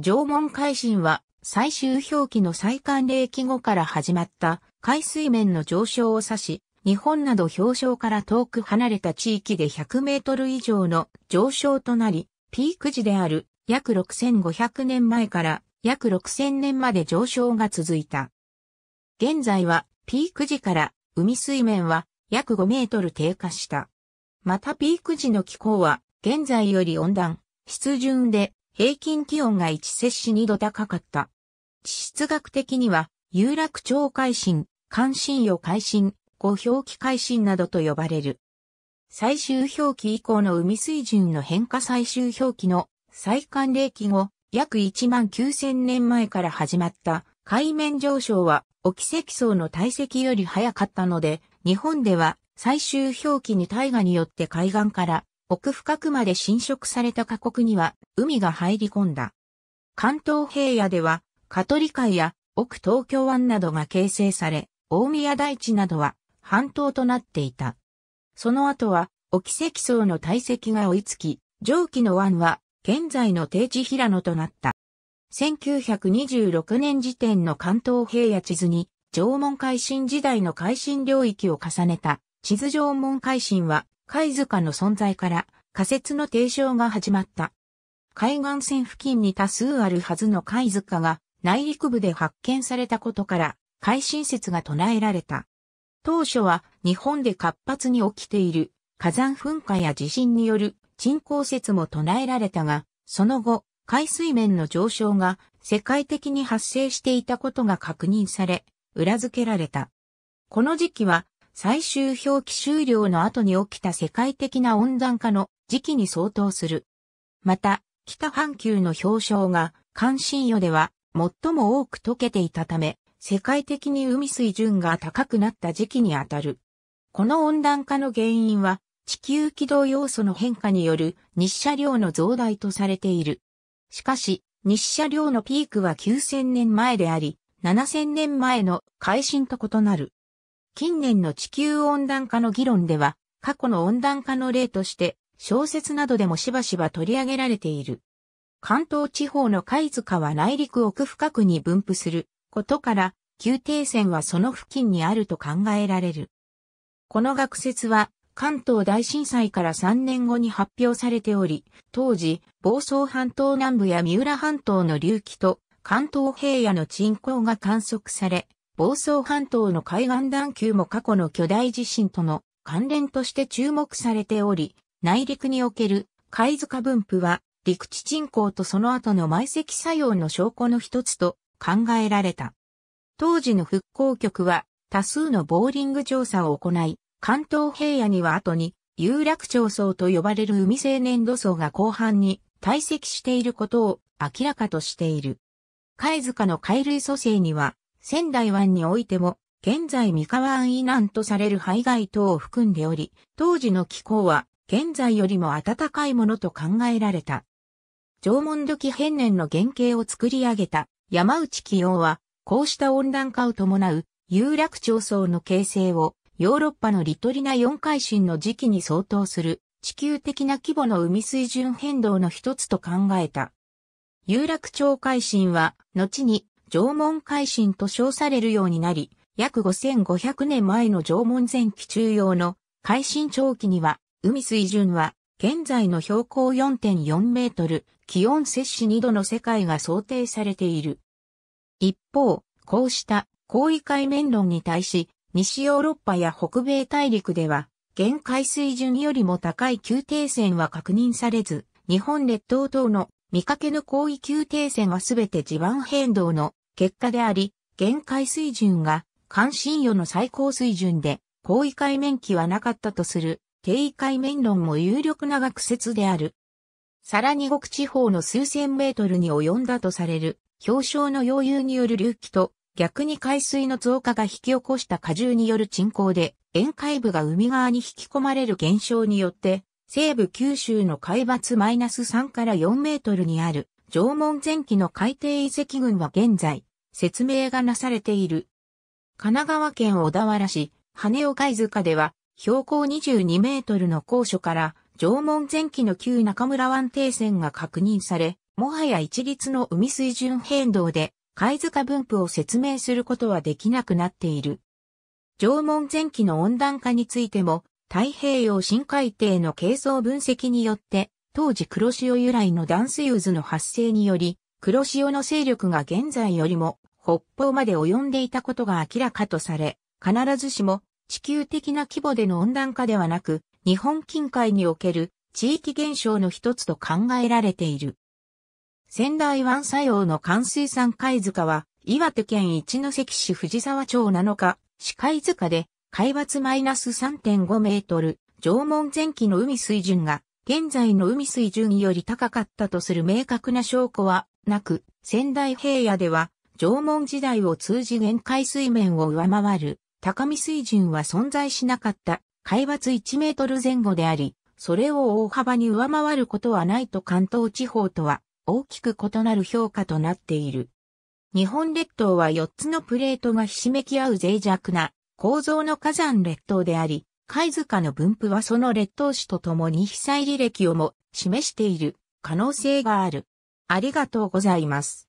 縄文海進は最終表記の最寒冷期後から始まった海水面の上昇を指し、日本など氷床から遠く離れた地域で100メートル以上の上昇となり、ピーク時である約6500年前から約6000年まで上昇が続いた。現在はピーク時から海水面は約5メートル低下した。またピーク時の気候は現在より温暖、湿潤で平均気温が1摂氏2度高かった。地質学的には、有楽町海進、関心与海進、五表記海進などと呼ばれる。最終表記以降の海水準の変化最終表記の最寒冷期後、約1万9000年前から始まった海面上昇は、沖積層の堆積より早かったので、日本では最終表記に大河によって海岸から奥深くまで侵食された過酷には海が入り込んだ。関東平野では、カトリ海や奥東京湾などが形成され、大宮大地などは半島となっていた。その後は、沖積層の堆積が追いつき、上記の湾は現在の定置平野となった。1926年時点の関東平野地図に、縄文海進時代の海進領域を重ねた地図縄文海進は貝塚の存在から仮説の提唱が始まった。海岸線付近に多数あるはずの貝塚が内陸部で発見されたことから、海進説が唱えられた。当初は日本で活発に起きている火山噴火や地震による沈降説も唱えられたが、その後、海水面の上昇が世界的に発生していたことが確認され、裏付けられた。この時期は最終表記終了の後に起きた世界的な温暖化の時期に相当する。また、北半球の氷床が関心予では最も多く溶けていたため、世界的に海水準が高くなった時期にあたる。この温暖化の原因は、地球軌道要素の変化による日射量の増大とされている。しかし、日射量のピークは9000年前であり、7000年前の改新と異なる。近年の地球温暖化の議論では、過去の温暖化の例として、小説などでもしばしば取り上げられている。関東地方の貝塚は内陸奥深くに分布することから、宮廷線はその付近にあると考えられる。この学説は、関東大震災から3年後に発表されており、当時、房総半島南部や三浦半島の隆起と関東平野の沈降が観測され、房総半島の海岸段丘も過去の巨大地震との関連として注目されており、内陸における貝塚分布は陸地沈降とその後の埋積作用の証拠の一つと考えられた。当時の復興局は多数のボーリング調査を行い、関東平野には後に有楽町層と呼ばれる海青年土層が後半に堆積していることを明らかとしている。貝塚の海類組成には仙台湾においても、現在三河湾以南とされる排外等を含んでおり、当時の気候は、現在よりも暖かいものと考えられた。縄文土器変年の原型を作り上げた山内清は、こうした温暖化を伴う有楽町層の形成をヨーロッパのリトリナ4海神の時期に相当する地球的な規模の海水準変動の一つと考えた。有楽町海進は、後に縄文海進と称されるようになり、約5500年前の縄文前期中央の海進長期には、海水準は現在の標高4.4メートル、気温摂氏2度の世界が想定されている。一方、こうした高位海面論に対し、西ヨーロッパや北米大陸では、現海水準よりも高い急停線は確認されず、日本列島等の見かけぬ高位急停線はすべて地盤変動の結果であり、限界水準が関心与の最高水準で、高位界面期はなかったとする、低位界面論も有力な学説である。さらに極地方の数千メートルに及んだとされる、氷床の溶融による隆起と、逆に海水の増加が引き起こした荷重による沈降で、沿海部が海側に引き込まれる現象によって、西部九州の海抜マイナス3から4メートルにある、縄文前期の海底遺跡群は現在、説明がなされている。神奈川県小田原市、羽尾貝塚では、標高22メートルの高所から、縄文前期の旧中村湾底線が確認され、もはや一律の海水準変動で、貝塚分布を説明することはできなくなっている。縄文前期の温暖化についても、太平洋深海底の形相分析によって、当時黒潮由来の断水渦の発生により、黒潮の勢力が現在よりも北方まで及んでいたことが明らかとされ、必ずしも地球的な規模での温暖化ではなく、日本近海における地域現象の一つと考えられている。仙台湾作用の関水産貝塚は、岩手県一関市藤沢町7日、市貝塚で、海抜マイナス3.5メートル、縄文前期の海水準が、現在の海水準より高かったとする明確な証拠はなく、仙台平野では、縄文時代を通じ限界水面を上回る高み水準は存在しなかった海抜1メートル前後であり、それを大幅に上回ることはないと関東地方とは大きく異なる評価となっている。日本列島は4つのプレートがひしめき合う脆弱な構造の火山列島であり、貝塚の分布はその列島史とともに被災履歴をも示している可能性がある。ありがとうございます。